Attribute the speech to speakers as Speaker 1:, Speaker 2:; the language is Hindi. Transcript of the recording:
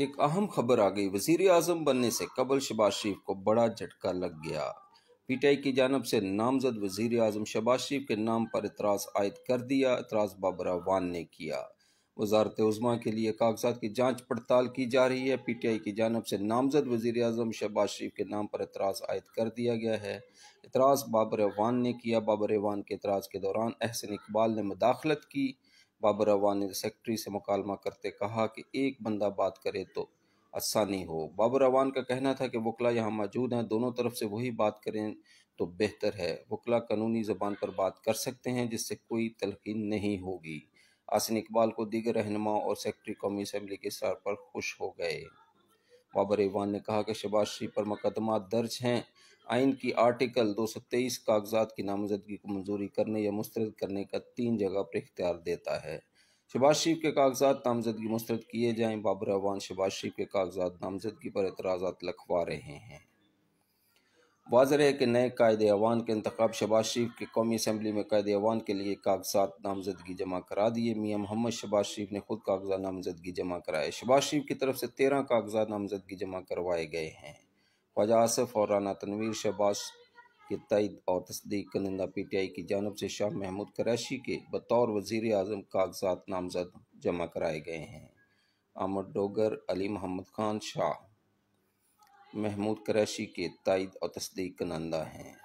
Speaker 1: एक अहम खबर आ गई वजीर आजम बनने से कबल शबाज शरीफ को बड़ा झटका लग गया पीटीआई की जानब से नामजद वजीर अजम शबाज शरीफ के नाम पर इतराज़ आयद कर दिया इतराज़ बाबरावान ने किया वजारत उज़मा के लिए कागजात की जाँच पड़ताल की जा रही है पी टी आई की जानब से नामजद वजीर अजम शहबाज शरीफ के नाम पर इतराज़ आयद कर दिया गया है इतराज़ बाबर वान ने किया बाबर वान के इतराज के दौरान अहसन इकबाल ने मुदाखलत की अवान ने सेक्रेटरी से मुकालमा करते कहा कि एक बंदा बात करे तो आसानी हो बाबर अवान का कहना था कि वकला यहाँ मौजूद हैं दोनों तरफ से वही बात करें तो बेहतर है वकला कानूनी ज़बान पर बात कर सकते हैं जिससे कोई तलखीन नहीं होगी आसिन इकबाल को दीगर रहनमा और सेक्रेटरी कौमी असम्बली के सर पर खुश हो गए बाबर ईवान ने कहा कि शबाज शरीफ पर मुकदमा दर्ज हैं आइन की आर्टिकल 223 कागजात की नामजदगी को मंजूरी करने या मुस्तरद करने का तीन जगह पर इख्तियार देता है शबाज शरीफ के कागजात नामजदगी मुस्तरद किए जाएं बाबर अवान शबाज शरीफ के कागजात नामजदगी पर एतराज़ लखवा रहे हैं वाजह है कि नए कायद अवान के इंतब शबाज शरीफ के कौमी असम्बली में कायद अवान के लिए कागजात नामजदगी जमा करा दिए मियाँ मोहम्मद शबाज शरीफ ने खुद कागजात नामजदगी जमा कराए शबाज शरीफ की तरफ से तेरह कागजात नामजदगी जमा करवाए गए हैं ख्वाजा आसफ़ और राना तनवीर शबाज की तयद और तस्दीक कनिंदा पी टी आई की जानब से शाह महमूद कराची के बतौर वजीर अजम कागजात नामजद जमा कराए गए हैं आमद डोगर अली मोहम्मद खान शाह महमूद क्रैशी के तइद और तस्दीक कनंदा हैं